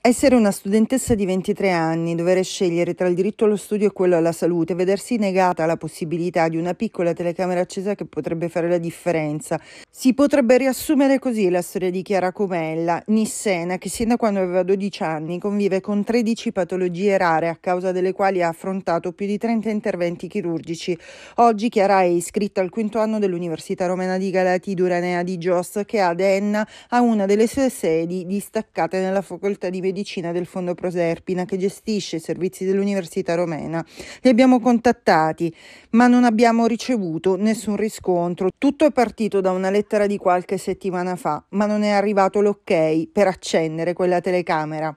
Essere una studentessa di 23 anni, dover scegliere tra il diritto allo studio e quello alla salute, vedersi negata la possibilità di una piccola telecamera accesa che potrebbe fare la differenza. Si potrebbe riassumere così la storia di Chiara Comella, Nissena, che sin da quando aveva 12 anni convive con 13 patologie rare, a causa delle quali ha affrontato più di 30 interventi chirurgici. Oggi Chiara è iscritta al quinto anno dell'Università Romana di Galati Duranea di Gios, che ad Enna ha una delle sue sedi distaccate nella facoltà di medicina biomedicina del Fondo Proserpina che gestisce i servizi dell'Università Romena. Li abbiamo contattati, ma non abbiamo ricevuto nessun riscontro. Tutto è partito da una lettera di qualche settimana fa, ma non è arrivato l'ok per accendere quella telecamera.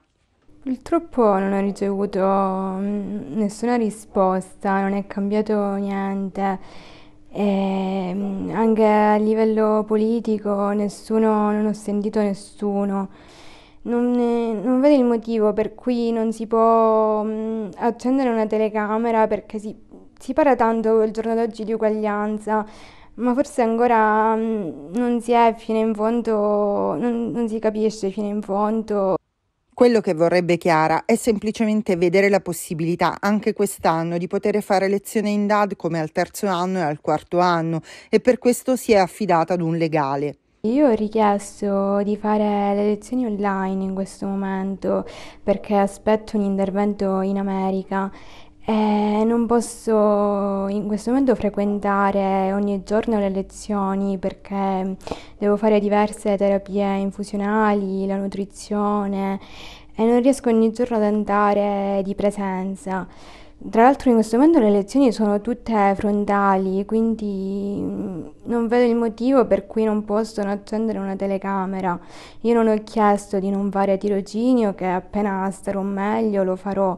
Purtroppo non ho ricevuto mm, nessuna risposta, non è cambiato niente. E mm, anche a livello politico nessuno, non ho sentito nessuno non, non, vedo il motivo per cui non si può mh, mm, accendere una telecamera perché si, si parla tanto il giorno d'oggi di uguaglianza, ma forse ancora mh, mm, non si è fino in fondo, non, non si capisce fino in fondo. Quello che vorrebbe Chiara è semplicemente vedere la possibilità anche quest'anno di poter fare lezione in DAD come al terzo anno e al quarto anno e per questo si è affidata ad un legale. Io ho richiesto di fare le lezioni online in questo momento perché aspetto un intervento in America e non posso in questo momento frequentare ogni giorno le lezioni perché devo fare diverse terapie infusionali, la nutrizione e non riesco ogni giorno ad andare di presenza. Tra l'altro in questo momento le lezioni sono tutte frontali, quindi mm, non vedo il motivo per cui non possono accendere una telecamera. Io non ho chiesto di non fare tirocinio, che appena starò meglio lo farò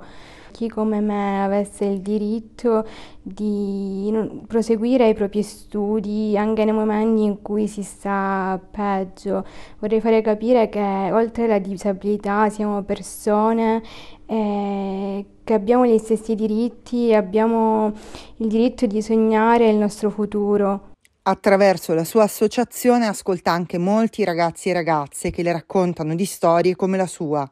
chi come me avesse il diritto di proseguire i propri studi anche nei momenti in cui si sta peggio. Vorrei fare capire che oltre alla disabilità siamo persone eh, che abbiamo gli stessi diritti e abbiamo il diritto di sognare il nostro futuro. Attraverso la sua associazione ascolta anche molti ragazzi e ragazze che le raccontano di storie come la sua.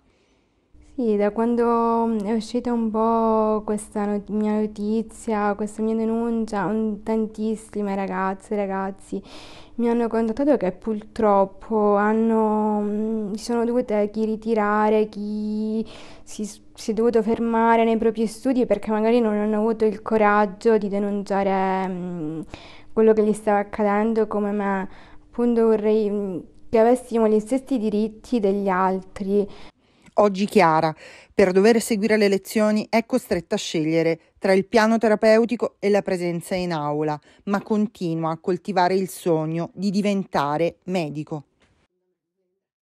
Sì, da quando mm, è uscita un po' questa not- mia notizia, questa mia denuncia, un- tantissime ragazze e ragazzi mi hanno contattato che purtroppo hanno, mm, si sono dovute chi ritirare, chi si, si è dovuto fermare nei propri studi perché magari non hanno avuto il coraggio di denunciare, mm, quello che gli stava accadendo come me. Appunto vorrei, mm, che avessimo gli stessi diritti degli altri Oggi Chiara, per dover seguire le lezioni, è costretta a scegliere tra il piano terapeutico e la presenza in aula, ma continua a coltivare il sogno di diventare medico.